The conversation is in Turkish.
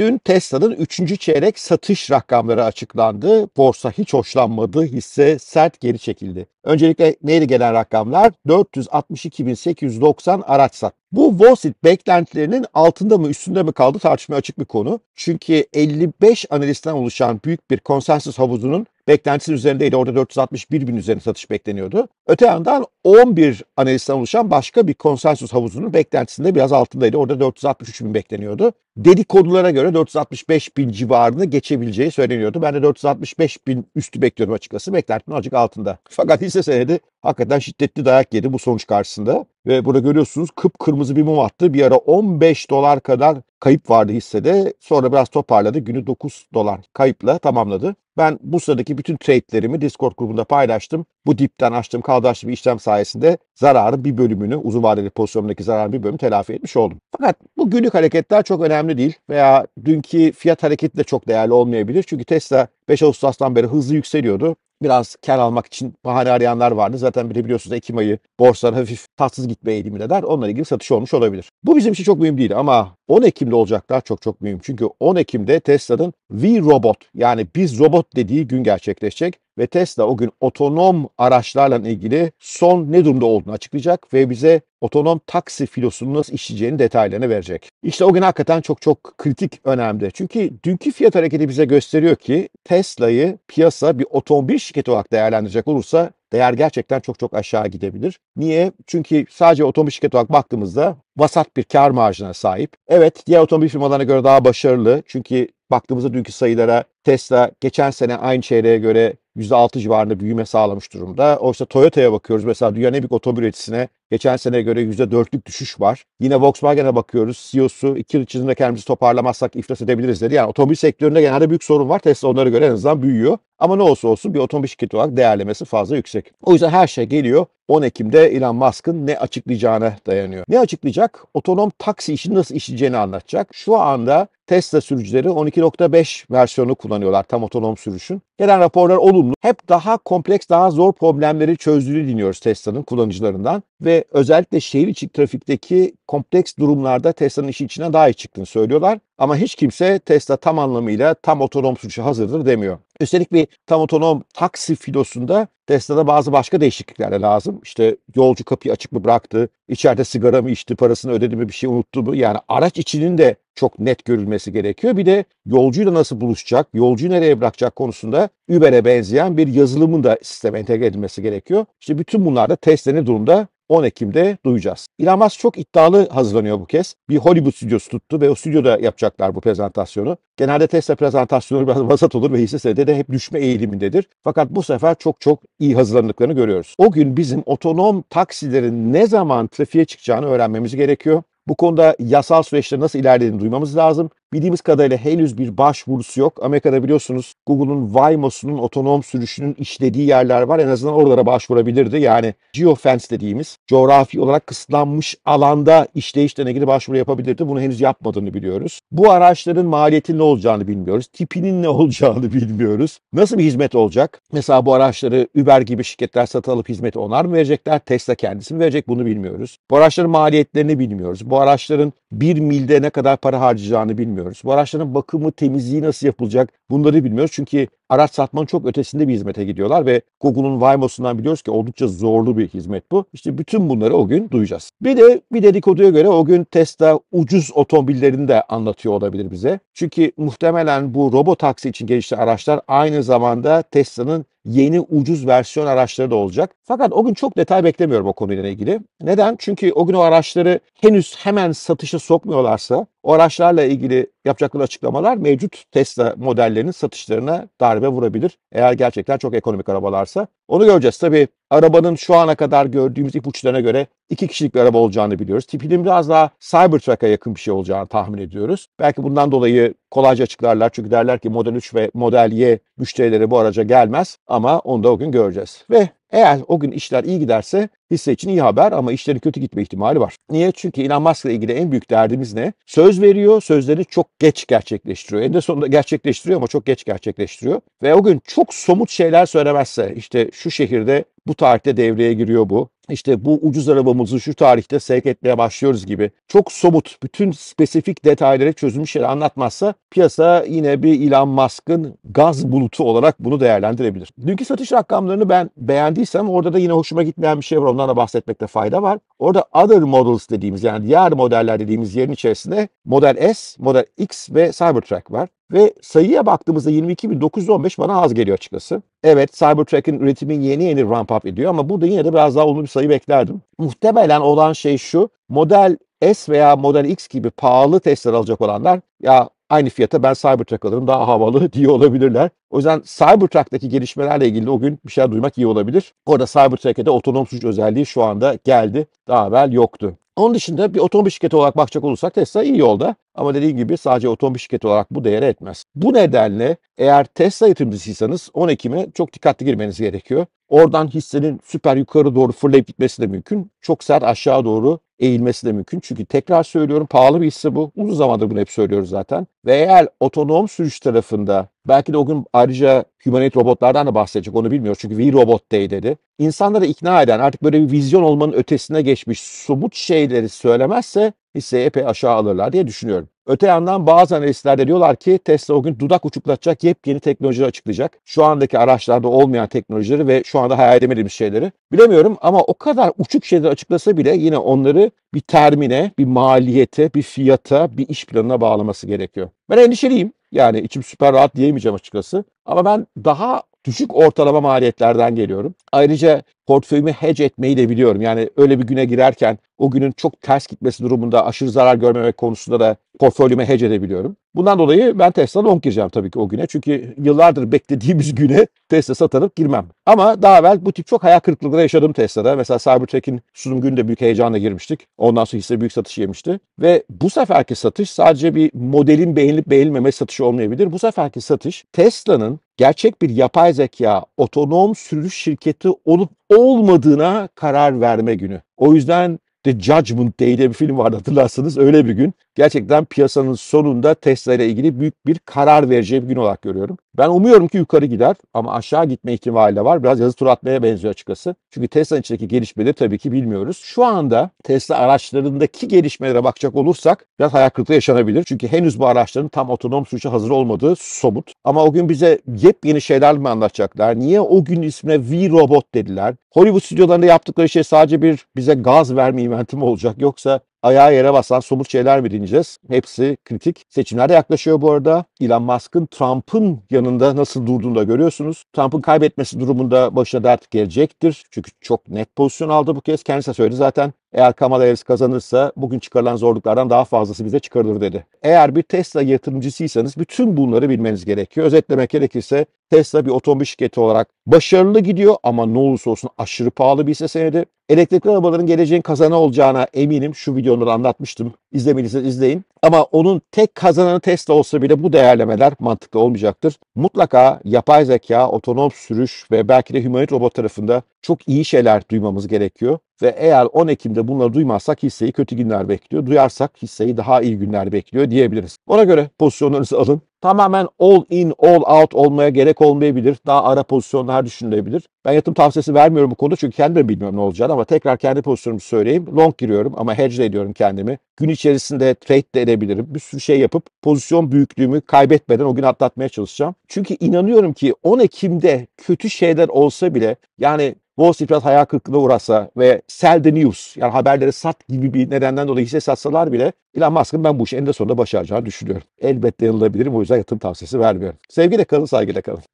Dün Tesla'nın 3. çeyrek satış rakamları açıklandı. Borsa hiç hoşlanmadı, hisse sert geri çekildi. Öncelikle neyle gelen rakamlar? 462.890 araç sat. Bu Wall Street beklentilerinin altında mı üstünde mi kaldı tartışmaya açık bir konu. Çünkü 55 analistten oluşan büyük bir konsensus havuzunun beklentisi üzerindeydi. Orada 461 bin üzerinde satış bekleniyordu. Öte yandan 11 analistten oluşan başka bir konsensus havuzunun beklentisinde biraz altındaydı. Orada 463 bin bekleniyordu. Dedikodulara göre 465 bin civarını geçebileceği söyleniyordu. Ben de 465 bin üstü bekliyordum açıkçası. beklentinin azıcık altında. Fakat hisse senedi hakikaten şiddetli dayak yedi bu sonuç karşısında. Ve burada görüyorsunuz kıpkırmızı bir mum attı. Bir ara 15 dolar kadar kayıp vardı hissede. Sonra biraz toparladı. Günü 9 dolar kayıpla tamamladı. Ben bu sıradaki bütün trade'lerimi Discord grubunda paylaştım. Bu dipten açtığım kaldıraçlı bir işlem sayesinde zararın bir bölümünü, uzun vadeli pozisyonumdaki zararın bir bölümünü telafi etmiş oldum. Fakat bu günlük hareketler çok önemli değil veya dünkü fiyat hareketi de çok değerli olmayabilir. Çünkü Tesla 5 Ağustos'tan beri hızlı yükseliyordu biraz kar almak için bahane arayanlar vardı. Zaten bir de biliyorsunuz Ekim ayı borsalar hafif tatsız gitme eğilimine der. Onunla ilgili satış olmuş olabilir. Bu bizim için çok mühim değil ama 10 Ekim'de olacaklar çok çok mühim. Çünkü 10 Ekim'de Tesla'nın V Robot yani biz robot dediği gün gerçekleşecek ve Tesla o gün otonom araçlarla ilgili son ne durumda olduğunu açıklayacak ve bize otonom taksi filosunun nasıl işleyeceğini detaylarını verecek. İşte o gün hakikaten çok çok kritik önemli. Çünkü dünkü fiyat hareketi bize gösteriyor ki Tesla'yı piyasa bir otomobil şirketi olarak değerlendirecek olursa değer gerçekten çok çok aşağı gidebilir. Niye? Çünkü sadece otomobil şirketi olarak baktığımızda vasat bir kar marjına sahip. Evet diğer otomobil firmalarına göre daha başarılı. Çünkü baktığımızda dünkü sayılara Tesla geçen sene aynı çeyreğe göre %6 civarında büyüme sağlamış durumda. Oysa Toyota'ya bakıyoruz mesela dünyanın en büyük otomobil üreticisine geçen seneye göre %4'lük düşüş var. Yine Volkswagen'e bakıyoruz. CEO'su 2 yıl içinde kendimizi toparlamazsak iflas edebiliriz dedi. Yani otomobil sektöründe genelde büyük sorun var. Tesla onlara göre en azından büyüyor. Ama ne olsa olsun bir otomobil şirketi olarak değerlemesi fazla yüksek. O yüzden her şey geliyor 10 Ekim'de Elon Musk'ın ne açıklayacağına dayanıyor. Ne açıklayacak? Otonom taksi işini nasıl işleyeceğini anlatacak. Şu anda Tesla sürücüleri 12.5 versiyonu kullanıyor kullanıyorlar tam otonom sürüşün. Gelen raporlar olumlu. Hep daha kompleks, daha zor problemleri çözdüğünü dinliyoruz Tesla'nın kullanıcılarından ve özellikle şehir içi trafikteki kompleks durumlarda Tesla'nın işi içine daha iyi çıktığını söylüyorlar. Ama hiç kimse Tesla tam anlamıyla tam otonom sürüşe hazırdır demiyor. Üstelik bir tam otonom taksi filosunda Tesla'da bazı başka değişiklikler de lazım. İşte yolcu kapıyı açık mı bıraktı, içeride sigara mı içti, parasını ödedi mi bir şey unuttu mu? Yani araç içinin de çok net görülmesi gerekiyor. Bir de yolcuyla nasıl buluşacak, yolcuyu nereye bırakacak konusunda Uber'e benzeyen bir yazılımın da sisteme entegre edilmesi gerekiyor. İşte bütün bunlar da Tesla'nın durumda 10 Ekim'de duyacağız. Elon Musk çok iddialı hazırlanıyor bu kez. Bir Hollywood stüdyosu tuttu ve o stüdyoda yapacaklar bu prezentasyonu. Genelde Tesla prezentasyonları biraz vasat olur ve hisse senedi de hep düşme eğilimindedir. Fakat bu sefer çok çok iyi hazırlandıklarını görüyoruz. O gün bizim otonom taksilerin ne zaman trafiğe çıkacağını öğrenmemiz gerekiyor. Bu konuda yasal süreçte nasıl ilerlediğini duymamız lazım. Bildiğimiz kadarıyla henüz bir başvurusu yok. Amerika'da biliyorsunuz Google'un Waymo'sunun otonom sürüşünün işlediği yerler var. En azından oralara başvurabilirdi. Yani geofence dediğimiz coğrafi olarak kısıtlanmış alanda işleyiş denegini başvuru yapabilirdi. Bunu henüz yapmadığını biliyoruz. Bu araçların maliyetin ne olacağını bilmiyoruz. Tipinin ne olacağını bilmiyoruz. Nasıl bir hizmet olacak? Mesela bu araçları Uber gibi şirketler satın alıp hizmeti onlar mı verecekler? Tesla kendisi mi verecek? Bunu bilmiyoruz. Bu araçların maliyetlerini bilmiyoruz. Bu araçların bir milde ne kadar para harcayacağını bilmiyoruz. Bu araçların bakımı, temizliği nasıl yapılacak bunları bilmiyoruz. Çünkü araç satmanın çok ötesinde bir hizmete gidiyorlar ve Google'un Waymo'sundan biliyoruz ki oldukça zorlu bir hizmet bu. İşte bütün bunları o gün duyacağız. Bir de bir dedikoduya göre o gün Tesla ucuz otomobillerini de anlatıyor olabilir bize. Çünkü muhtemelen bu robo taksi için gelişti araçlar aynı zamanda Tesla'nın yeni ucuz versiyon araçları da olacak. Fakat o gün çok detay beklemiyorum o konuyla ilgili. Neden? Çünkü o gün o araçları henüz hemen satışa sokmuyorlarsa o araçlarla ilgili yapacakları açıklamalar mevcut Tesla modellerinin satışlarına darbe vurabilir. Eğer gerçekten çok ekonomik arabalarsa. Onu göreceğiz. Tabii arabanın şu ana kadar gördüğümüz ipuçlarına göre iki kişilik bir araba olacağını biliyoruz. Tipinin biraz daha Cybertruck'a yakın bir şey olacağını tahmin ediyoruz. Belki bundan dolayı kolayca açıklarlar. Çünkü derler ki Model 3 ve Model Y müşterileri bu araca gelmez. Ama onu da o gün göreceğiz. Ve eğer o gün işler iyi giderse hisse için iyi haber ama işlerin kötü gitme ihtimali var. Niye? Çünkü Elon Musk'la ilgili en büyük derdimiz ne? Söz veriyor, sözlerini çok geç gerçekleştiriyor. En de sonunda gerçekleştiriyor ama çok geç gerçekleştiriyor. Ve o gün çok somut şeyler söylemezse işte şu şehirde bu tarihte devreye giriyor bu. İşte bu ucuz arabamızı şu tarihte sevk etmeye başlıyoruz gibi. Çok somut, bütün spesifik detaylara çözülmüş şeyler anlatmazsa piyasa yine bir Elon Musk'ın gaz bulutu olarak bunu değerlendirebilir. Dünkü satış rakamlarını ben beğendiysem orada da yine hoşuma gitmeyen bir şey var. Ondan da bahsetmekte fayda var. Orada other models dediğimiz yani diğer modeller dediğimiz yerin içerisinde Model S, Model X ve Cybertruck var. Ve sayıya baktığımızda 22.915 bana az geliyor açıkçası. Evet Cybertruck'ın üretimi yeni yeni ramp up ediyor ama burada yine de biraz daha olumlu bir sayı beklerdim. Muhtemelen olan şey şu. Model S veya Model X gibi pahalı testler alacak olanlar ya aynı fiyata ben Cybertruck alırım daha havalı diye olabilirler. O yüzden Cybertruck'taki gelişmelerle ilgili o gün bir şeyler duymak iyi olabilir. Orada Cybertruck'e de otonom sürüş özelliği şu anda geldi. Daha evvel yoktu. Onun dışında bir otomobil şirketi olarak bakacak olursak Tesla iyi yolda. Ama dediğim gibi sadece otomobil şirketi olarak bu değere etmez. Bu nedenle eğer Tesla yatırımcısıysanız 10 Ekim'e çok dikkatli girmeniz gerekiyor. Oradan hissenin süper yukarı doğru fırlayıp gitmesi de mümkün. Çok sert aşağı doğru eğilmesi de mümkün. Çünkü tekrar söylüyorum pahalı bir hisse bu. Uzun zamandır bunu hep söylüyoruz zaten. Ve eğer otonom sürüş tarafında belki de o gün ayrıca humanoid robotlardan da bahsedecek onu bilmiyor Çünkü V Robot Day dedi. İnsanları ikna eden artık böyle bir vizyon olmanın ötesine geçmiş somut şeyleri söylemezse hisseyi epey aşağı alırlar diye düşünüyorum. Öte yandan bazı analistler de diyorlar ki Tesla o gün dudak uçuklatacak yepyeni teknolojileri açıklayacak. Şu andaki araçlarda olmayan teknolojileri ve şu anda hayal edemediğimiz şeyleri. Bilemiyorum ama o kadar uçuk şeyleri açıklasa bile yine onları bir termine, bir maliyete, bir fiyata, bir iş planına bağlaması gerekiyor. Ben endişeliyim. Yani içim süper rahat diyemeyeceğim açıkçası. Ama ben daha düşük ortalama maliyetlerden geliyorum. Ayrıca portföyümü hedge etmeyi de biliyorum. Yani öyle bir güne girerken o günün çok ters gitmesi durumunda aşırı zarar görmemek konusunda da portföyüme hedge edebiliyorum. Bundan dolayı ben Tesla long gireceğim tabii ki o güne. Çünkü yıllardır beklediğimiz güne Tesla satanıp girmem. Ama daha evvel bu tip çok hayal kırıklıkları yaşadım Tesla'da. Mesela Cybertruck'in sunum günü de büyük heyecanla girmiştik. Ondan sonra hisse büyük satış yemişti. Ve bu seferki satış sadece bir modelin beğenilip beğenilmemesi satışı olmayabilir. Bu seferki satış Tesla'nın gerçek bir yapay zeka otonom sürüş şirketi olup olmadığına karar verme günü. O yüzden The Judgment Day diye bir film vardı hatırlarsınız. Öyle bir gün gerçekten piyasanın sonunda Tesla ile ilgili büyük bir karar vereceği bir gün olarak görüyorum. Ben umuyorum ki yukarı gider ama aşağı gitme ihtimali de var. Biraz yazı tur atmaya benziyor açıkçası. Çünkü Tesla içindeki gelişmeleri tabii ki bilmiyoruz. Şu anda Tesla araçlarındaki gelişmelere bakacak olursak biraz hayal kırıklığı yaşanabilir. Çünkü henüz bu araçların tam otonom suçu hazır olmadığı somut. Ama o gün bize yepyeni şeyler mi anlatacaklar? Niye o gün ismine V-Robot dediler? Hollywood stüdyolarında yaptıkları şey sadece bir bize gaz verme eventi mi olacak? Yoksa ayağa yere basan somut şeyler mi dinleyeceğiz? Hepsi kritik. Seçimlerde yaklaşıyor bu arada. Elon Musk'ın Trump'ın yanında nasıl durduğunu da görüyorsunuz. Trump'ın kaybetmesi durumunda başına dert gelecektir. Çünkü çok net pozisyon aldı bu kez. Kendisi de söyledi zaten. Eğer Kamala Harris kazanırsa bugün çıkarılan zorluklardan daha fazlası bize çıkarılır dedi. Eğer bir Tesla yatırımcısıysanız bütün bunları bilmeniz gerekiyor. Özetlemek gerekirse Tesla bir otomobil şirketi olarak başarılı gidiyor ama ne olursa olsun aşırı pahalı bir hisse senedi. Elektrikli arabaların geleceğin kazanı olacağına eminim. Şu videoları anlatmıştım. İzlemediyseniz izleyin. Ama onun tek kazananı Tesla olsa bile bu değerlemeler mantıklı olmayacaktır. Mutlaka yapay zeka, otonom sürüş ve belki de humanoid robot tarafında çok iyi şeyler duymamız gerekiyor. Ve eğer 10 Ekim'de bunları duymazsak hisseyi kötü günler bekliyor. Duyarsak hisseyi daha iyi günler bekliyor diyebiliriz. Ona göre pozisyonlarınızı alın tamamen all in, all out olmaya gerek olmayabilir. Daha ara pozisyonlar düşünülebilir. Ben yatırım tavsiyesi vermiyorum bu konuda çünkü kendim de bilmiyorum ne olacağını ama tekrar kendi pozisyonumu söyleyeyim. Long giriyorum ama hedge de ediyorum kendimi. Gün içerisinde trade de edebilirim. Bir sürü şey yapıp pozisyon büyüklüğümü kaybetmeden o gün atlatmaya çalışacağım. Çünkü inanıyorum ki 10 Ekim'de kötü şeyler olsa bile yani Wall Street hayal kırıklığına uğrasa ve sell the news yani haberleri sat gibi bir nedenden dolayı hisse satsalar bile Elon Musk'ın ben bu işi eninde sonunda başaracağını düşünüyorum. Elbette yanılabilirim o yüzden yatırım tavsiyesi vermiyorum. Sevgiyle kalın, saygıyla kalın.